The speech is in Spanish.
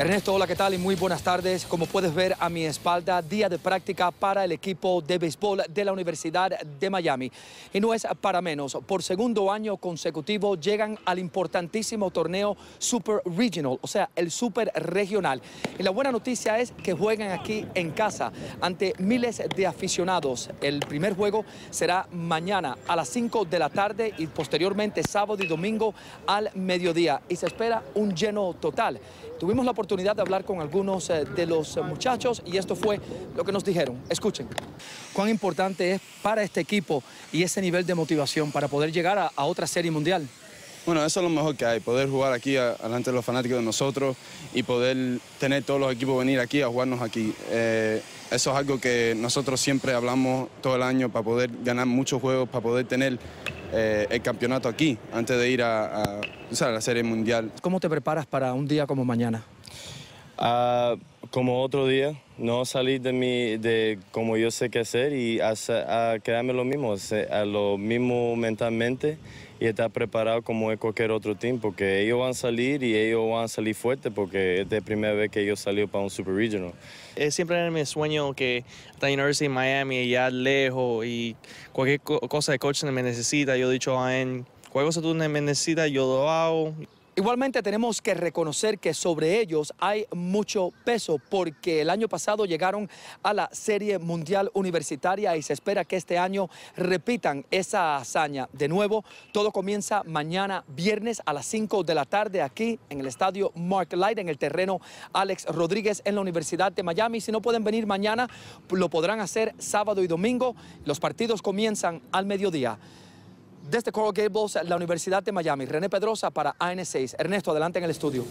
Ernesto, hola, ¿qué tal? Y muy buenas tardes. Como puedes ver a mi espalda, día de práctica para el equipo de béisbol de la Universidad de Miami. Y no es para menos, por segundo año consecutivo llegan al importantísimo torneo Super Regional, o sea, el Super Regional. Y la buena noticia es que juegan aquí en casa ante miles de aficionados. El primer juego será mañana a las 5 de la tarde y posteriormente sábado y domingo al mediodía. Y se espera un lleno total. Tuvimos la oportunidad oportunidad de hablar con algunos eh, de los muchachos y esto fue lo que nos dijeron. Escuchen. Cuán importante es para este equipo y ese nivel de motivación para poder llegar a, otra serie mundial. Bueno, eso es lo mejor que hay, poder jugar aquí delante de los fanáticos de nosotros y poder tener todos los equipos venir aquí a jugarnos aquí. Eh, eso es algo que nosotros siempre hablamos todo el año para poder ganar muchos juegos, para poder tener eh, el campeonato aquí antes de ir a, a, a la Serie Mundial. ¿Cómo te preparas para un día como mañana? Ah, como otro día, no salir de, mi, de como yo sé qué hacer y quedarme lo mismo, a lo mismo mentalmente y estar preparado como es cualquier otro team, porque ellos van a salir y ellos van a salir fuerte porque es la primera vez que ellos salieron para un Super Regional. Es siempre mi sueño que la Universidad de Miami, ya lejos y cualquier cosa de coaching me necesita, yo he dicho a ah, él, cualquier cosa tú me necesitas, yo lo hago. Igualmente tenemos que reconocer que sobre ellos hay mucho peso porque el año pasado llegaron a la Serie Mundial Universitaria y se espera que este año repitan esa hazaña. De nuevo, todo comienza mañana viernes a las 5 de la tarde aquí en el estadio Mark Light, en el terreno Alex Rodríguez en la Universidad de Miami. Si no pueden venir mañana, lo podrán hacer sábado y domingo. Los partidos comienzan al mediodía. Desde Coral Gables, la Universidad de Miami, René Pedrosa para AN6. Ernesto, adelante en el estudio.